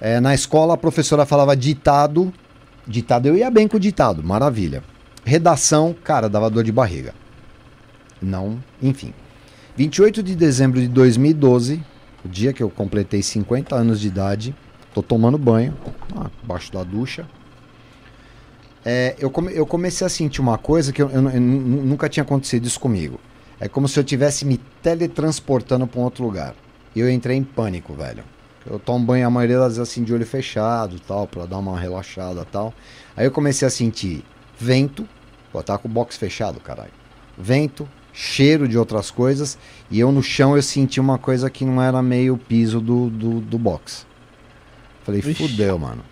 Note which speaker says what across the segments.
Speaker 1: É, na escola a professora falava ditado. Ditado, eu ia bem com o ditado, maravilha. Redação, cara, dava dor de barriga. Não, enfim. 28 de dezembro de 2012, o dia que eu completei 50 anos de idade, tô tomando banho, abaixo ah, da ducha. É, eu, come, eu, comecei a sentir uma coisa que eu, eu, eu, nunca tinha acontecido isso comigo. É como se eu tivesse me teletransportando para um outro lugar. E eu entrei em pânico, velho. Eu tomo banho a maioria das vezes assim de olho fechado, tal, para dar uma relaxada, tal. Aí eu comecei a sentir vento, pô, tava tá com o box fechado, caralho. Vento, cheiro de outras coisas, e eu no chão eu senti uma coisa que não era meio piso do, do, do box. Falei, Ixi. fudeu, mano.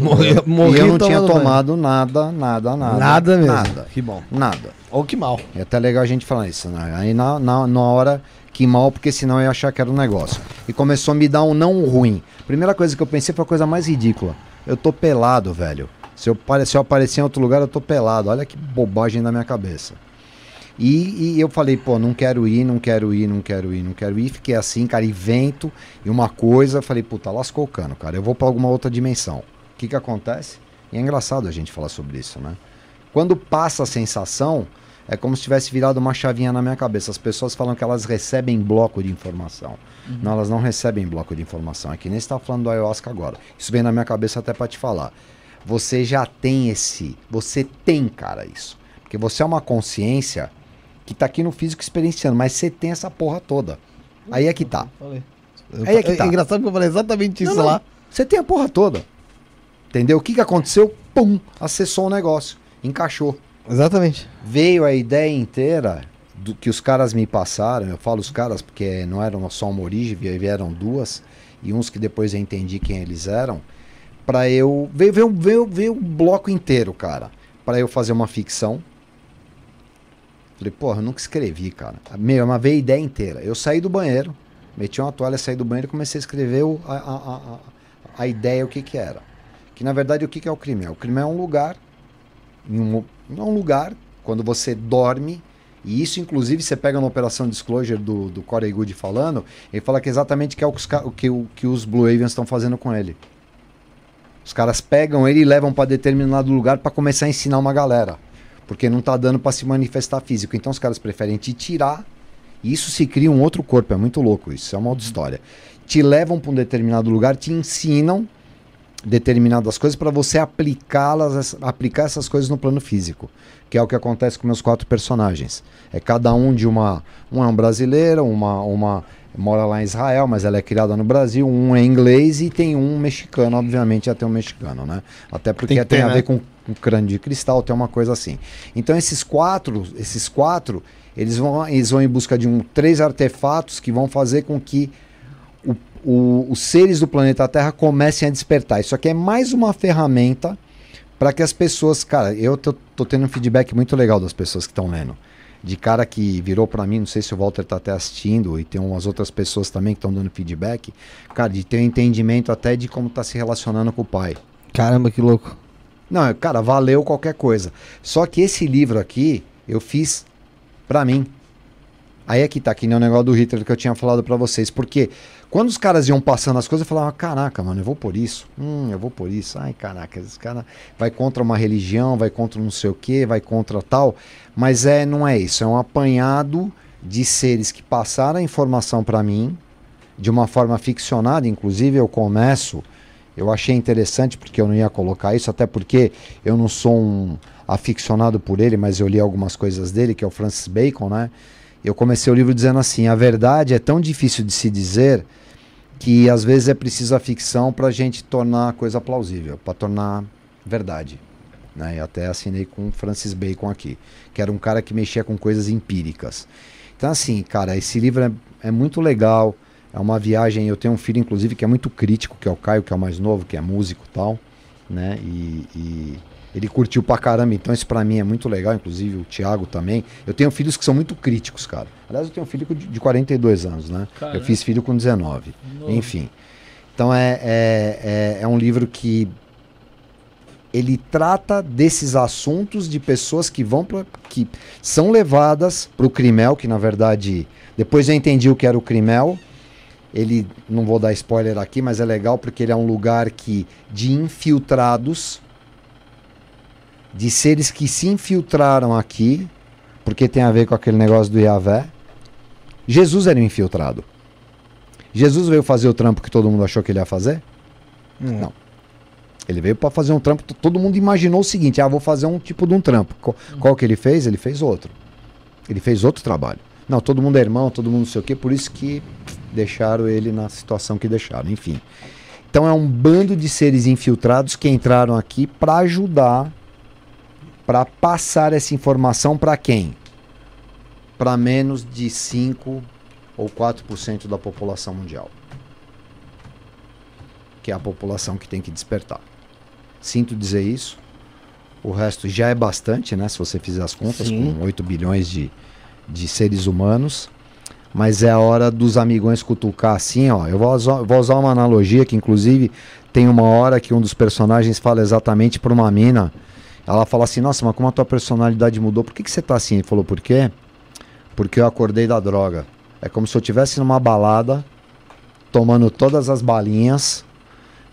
Speaker 1: Morreu, morri e eu não tinha tomado banho. nada, nada, nada. Nada mesmo. Nada. Que bom. Nada. Ou que mal. É até legal a gente falar isso, né? Aí na, na, na hora, que mal, porque senão eu ia achar que era um negócio. E começou a me dar um não ruim. Primeira coisa que eu pensei foi a coisa mais ridícula. Eu tô pelado, velho. Se eu, se eu aparecer em outro lugar, eu tô pelado. Olha que bobagem na minha cabeça. E, e, eu falei, pô, não quero ir, não quero ir, não quero ir, não quero ir. Fiquei assim, cara, e vento e uma coisa. Falei, puta, lascou o cano, cara. Eu vou para alguma outra dimensão que, que acontece? E é engraçado a gente falar sobre isso, né? Quando passa a sensação, é como se tivesse virado uma chavinha na minha cabeça. As pessoas falam que elas recebem bloco de informação. Uhum. Não, elas não recebem bloco de informação. É que nem está falando do ayahuasca agora. Isso vem na minha cabeça até para te falar. Você já tem esse, você tem, cara, isso. Porque você é uma consciência que tá aqui no físico experienciando, mas você tem essa porra toda. Aí é que tá. Falei. Aí é que é tá. É engraçado que eu falei exatamente isso não, não. lá. Você tem a porra toda. Entendeu? O que, que aconteceu? Pum, acessou o negócio, encaixou. Exatamente. Veio a ideia inteira do que os caras me passaram. Eu falo os caras porque não eram só uma origem, vieram duas e uns que depois eu entendi quem eles eram. Para eu veio, veio, veio, veio um bloco inteiro, cara, para eu fazer uma ficção. Falei, porra, eu nunca escrevi, cara. Meu, uma veio a ideia inteira. Eu saí do banheiro, meti uma toalha, saí do banheiro e comecei a escrever a, a, a, a ideia, o que que era. Que na verdade o que é o crime? É, o crime é um lugar, um, é um lugar quando você dorme e isso, inclusive, você pega na operação disclosure do, do Corey Good falando, ele fala que é exatamente que é o que os, que, que os Blue avians estão fazendo com ele. Os caras pegam ele e levam para determinado lugar para começar a ensinar uma galera. Porque não tá dando para se manifestar físico. Então os caras preferem te tirar. E isso se cria um outro corpo. É muito louco isso. É uma outra história. Te levam para um determinado lugar, te ensinam determinadas coisas para você aplicá-las, aplicar essas coisas no plano físico, que é o que acontece com meus quatro personagens. É cada um de uma, um é um brasileiro, uma, uma mora lá em Israel, mas ela é criada no Brasil, um é inglês e tem um mexicano, obviamente, até um mexicano, né? Até porque tem, ter, a né? ver com um crânio de cristal, tem uma coisa assim. Então esses quatro, esses quatro, eles vão, eles vão em busca de um três artefatos que vão fazer com que o, os seres do planeta Terra comecem a despertar. Isso aqui é mais uma ferramenta para que as pessoas. Cara, eu tô, tô, tendo um feedback muito legal das pessoas que estão lendo. De cara que virou para mim, não sei se o Walter tá até assistindo, e tem umas outras pessoas também que estão dando feedback. Cara, de ter um entendimento até de como tá se relacionando com o pai. Caramba, que louco. Não, é, cara, valeu qualquer coisa. Só que esse livro aqui, eu fiz para mim. Aí é que tá, que nem o negócio do Hitler que eu tinha falado para vocês. Porque quando os caras iam passando as coisas, eu falava, caraca, mano, eu vou por isso. Hum, eu vou por isso. Ai, caraca, esse cara vai contra uma religião, vai contra não sei o que, vai contra tal. Mas é, não é isso. É um apanhado de seres que passaram a informação para mim, de uma forma ficcionada, inclusive eu começo. Eu achei interessante porque eu não ia colocar isso, até porque eu não sou um aficionado por ele, mas eu li algumas coisas dele, que é o Francis Bacon, né? Eu comecei o livro dizendo assim: a verdade é tão difícil de se dizer que às vezes é preciso a ficção para a gente tornar a coisa plausível, para tornar verdade. Né? Eu até assinei com Francis Bacon aqui, que era um cara que mexia com coisas empíricas. Então, assim, cara, esse livro é, é muito legal. É uma viagem. Eu tenho um filho, inclusive, que é muito crítico, que é o Caio, que é o mais novo, que é músico tal, né? e tal. E ele curtiu pra caramba, então isso pra mim é muito legal, inclusive o Thiago também. Eu tenho filhos que são muito críticos, cara. Aliás, eu tenho um filho de, 42 anos, né? Caramba. Eu fiz filho com 19. Novo. Enfim. Então é, é, é, é um livro que ele trata desses assuntos de pessoas que vão pra, que são levadas para o Crimel, que na verdade depois eu entendi o que era o Crimel. Ele não vou dar spoiler aqui, mas é legal porque ele é um lugar que de infiltrados de seres que se infiltraram aqui, porque tem a ver com aquele negócio do Iavé. Jesus era um infiltrado. Jesus veio fazer o trampo que todo mundo achou que ele ia fazer? Hum. Não. Ele veio para fazer um trampo. Todo mundo imaginou o seguinte: ah, vou fazer um tipo de um trampo. Qual, hum. qual, que ele fez? Ele fez outro. Ele fez outro trabalho. Não, todo mundo é irmão, todo mundo não sei o quê, por isso que deixaram ele na situação que deixaram, enfim. Então é um bando de seres infiltrados que entraram aqui para ajudar para passar essa informação para quem? Para menos de 5 ou 4% da população mundial. Que é a população que tem que despertar. Sinto dizer isso. O resto já é bastante, né? Se você fizer as contas, Sim. com 8 bilhões de, de seres humanos. Mas é a hora dos amigões cutucar assim, ó. Eu vou usar, vou usar uma analogia que, inclusive, tem uma hora que um dos personagens fala exatamente para uma mina ela fala assim: Nossa, mas como a tua personalidade mudou, por que, que você tá assim? Ele falou: Por quê? Porque eu acordei da droga. É como se eu estivesse numa balada, tomando todas as balinhas.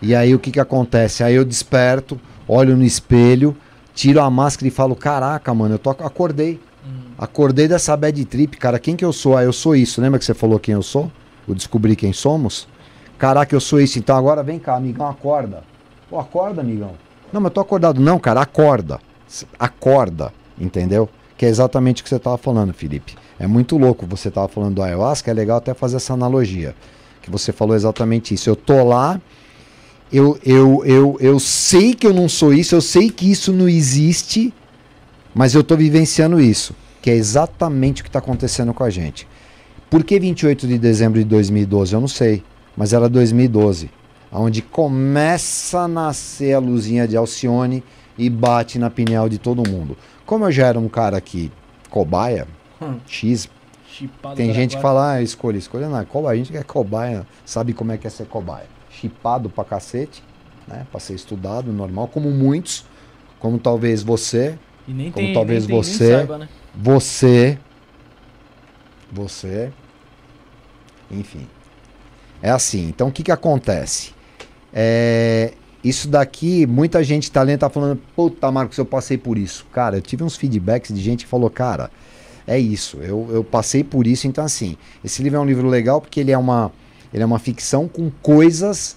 Speaker 1: E aí o que, que acontece? Aí eu desperto, olho no espelho, tiro a máscara e falo: Caraca, mano, eu tô, acordei. Hum. Acordei dessa bad trip, cara. Quem que eu sou? Ah, eu sou isso. Lembra que você falou quem eu sou? Eu descobri quem somos? Caraca, eu sou isso. Então agora vem cá, amigão, acorda. Pô, acorda, amigão. Não, mas tô acordado. Não, cara, acorda. Acorda, entendeu? Que é exatamente o que você tava falando, Felipe. É muito louco você tava falando do ayahuasca, é legal até fazer essa analogia. Que você falou exatamente isso. Eu tô lá, eu, eu, eu, eu sei que eu não sou isso, eu sei que isso não existe, mas eu tô vivenciando isso. Que é exatamente o que está acontecendo com a gente. Por que 28 de dezembro de 2012? Eu não sei, mas era 2012 onde começa a nascer a luzinha de Alcione e bate na pineal de todo mundo. Como eu já era um cara que cobaia, hum. X, Chipado tem gente que fala, ah, escolha, escolha não, cobaia, a gente que é cobaia, sabe como é que é ser cobaia. Chipado pra cacete, né, pra ser estudado, normal, como muitos, como talvez você, e nem como tem, talvez nem você, tem, saiba, né? você, você, enfim. É assim, então o que que acontece? É, isso daqui, muita gente talento tá, tá falando, puta, Marcos, eu passei por isso. Cara, eu tive uns feedbacks de gente que falou, cara, é isso, eu, eu passei por isso, então assim, esse livro é um livro legal porque ele é uma, ele é uma ficção com coisas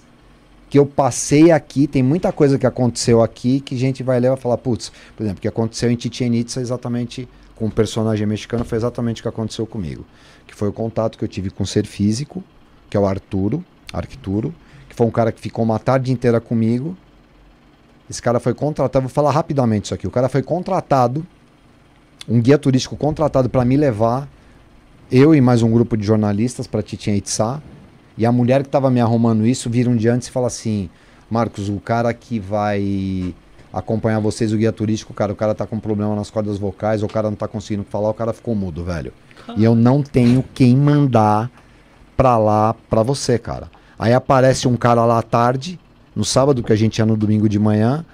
Speaker 1: que eu passei aqui, tem muita coisa que aconteceu aqui que gente vai ler e vai falar, putz, por exemplo, o que aconteceu em Chichen exatamente com um personagem mexicano foi exatamente o que aconteceu comigo, que foi o contato que eu tive com um ser físico, que é o Arturo, Arcturo, que foi um cara que ficou uma tarde inteira comigo. Esse cara foi contratado, vou falar rapidamente isso aqui. O cara foi contratado, um guia turístico contratado para me levar, eu e mais um grupo de jornalistas para Titinha Itzá. E a mulher que estava me arrumando isso vira um dia antes e fala assim: Marcos, o cara que vai acompanhar vocês, o guia turístico, cara, o cara tá com problema nas cordas vocais, o cara não tá conseguindo falar, o cara ficou mudo, velho. E eu não tenho quem mandar pra lá pra você, cara. Aí aparece um cara lá à tarde, no sábado, que a gente ia no domingo de manhã,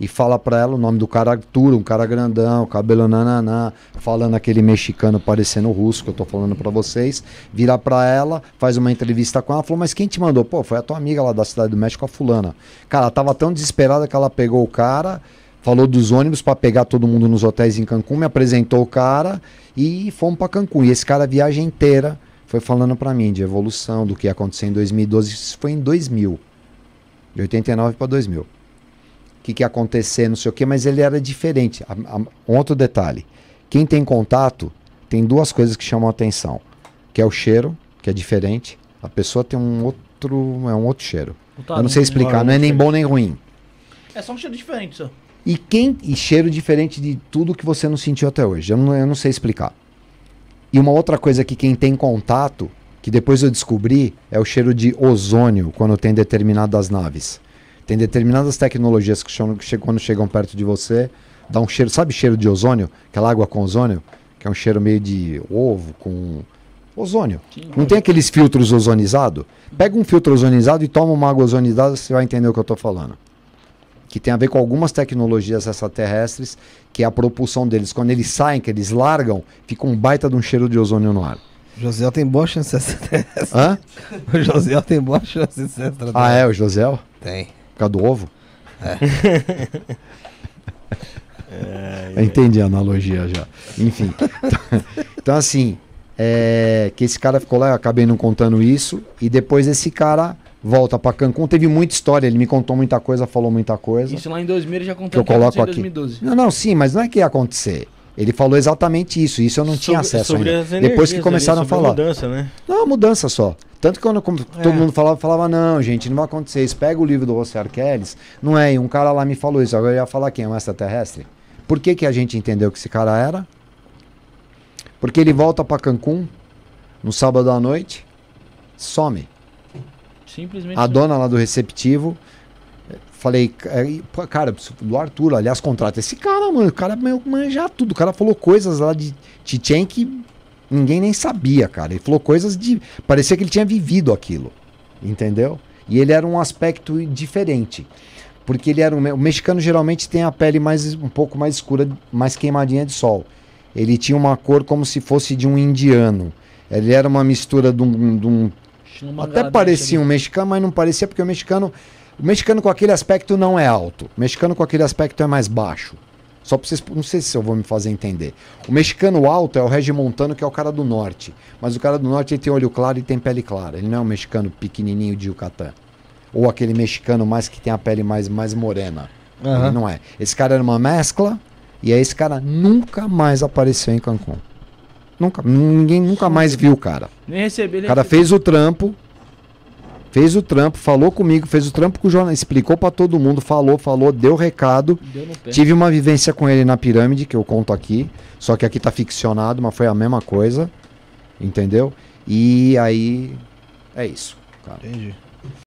Speaker 1: e fala pra ela o nome do cara Arturo, um cara grandão, cabelo nananã, falando aquele mexicano parecendo russo que eu tô falando pra vocês. Vira pra ela, faz uma entrevista com ela, falou: Mas quem te mandou? Pô, foi a tua amiga lá da Cidade do México, a Fulana. Cara, ela tava tão desesperada que ela pegou o cara falou dos ônibus para pegar todo mundo nos hotéis em Cancún, me apresentou o cara e fomos para Cancún. E esse cara viaja viagem inteira foi falando para mim de evolução, do que aconteceu em 2012. Isso foi em 2000. De 89 para 2000. O que, que ia acontecer, não sei o quê, mas ele era diferente. A, a, outro detalhe: quem tem contato tem duas coisas que chamam a atenção: que é o cheiro, que é diferente. A pessoa tem um outro. É um outro cheiro. Tá Eu não sei explicar, não é nem bom nem ruim. É só um cheiro diferente, só. E quem e cheiro diferente de tudo que você não sentiu até hoje. Eu não, eu não sei explicar. E uma outra coisa que quem tem contato, que depois eu descobri, é o cheiro de ozônio quando tem determinadas naves. Tem determinadas tecnologias que quando chegam perto de você, dá um cheiro, sabe cheiro de ozônio? Aquela água com ozônio, que é um cheiro meio de ovo com ozônio. Não tem aqueles filtros ozonizados? Pega um filtro ozonizado e toma uma água ozonizada, você vai entender o que eu estou falando que tem a ver com algumas tecnologias extraterrestres, que é a propulsão deles. Quando eles saem, que eles largam, fica um baita de um cheiro de ozônio no ar. José tem boa chance extraterrestre. Hã? O José tem boa chance extraterrestre. Ah, é? O José? Tem. Por causa do ovo? É. é, é. Entendi a analogia já. Enfim. Então, assim, é, que esse cara ficou lá, eu acabei não contando isso, e depois esse cara volta para Cancún. Teve muita história, ele me contou muita coisa, falou muita coisa. Isso lá em 2000 ele já contou que, eu coloco aqui. 2012. Não, não, sim, mas não é que ia acontecer. Ele falou exatamente isso, isso eu não sobre, tinha acesso ainda. Depois que começaram ali, a falar. mudança, né? Não, mudança só. Tanto que quando é. todo mundo falava, falava, não, gente, não vai acontecer isso. Pega o livro do José Arquelles, não é, e um cara lá me falou isso. Agora eu ia falar quem é um extraterrestre. Por que, que a gente entendeu que esse cara era? Porque ele volta para Cancún no sábado à noite, some. Simplesmente. A dona lá do receptivo. Falei, é, cara, do Arthur, aliás, contrata esse cara, mano. O cara manja tudo. O cara falou coisas lá de Titchen que ninguém nem sabia, cara. Ele falou coisas de. Parecia que ele tinha vivido aquilo. Entendeu? E ele era um aspecto diferente. Porque ele era um. O mexicano geralmente tem a pele mais um pouco mais escura, mais queimadinha de sol. Ele tinha uma cor como se fosse de um indiano. Ele era uma mistura de um, de um até parecia ali. um mexicano, mas não parecia porque o mexicano. O mexicano com aquele aspecto não é alto. O mexicano com aquele aspecto é mais baixo. Só pra vocês. Não sei se eu vou me fazer entender. O mexicano alto é o regi montano que é o cara do norte. Mas o cara do norte ele tem olho claro e tem pele clara. Ele não é um mexicano pequenininho de Yucatán. Ou aquele mexicano mais que tem a pele mais, mais morena. Uhum. Ele não é. Esse cara era uma mescla. E aí esse cara nunca mais apareceu em Cancún. Nunca, ninguém nunca mais viu o cara. Nem recebi. O cara fez o trampo, fez o trampo, falou comigo, fez o trampo com o jornal, explicou para todo mundo, falou, falou, deu recado. Deu Tive uma vivência com ele na pirâmide, que eu conto aqui, só que aqui tá ficcionado, mas foi a mesma coisa, entendeu? E aí, é isso. Cara. Entendi.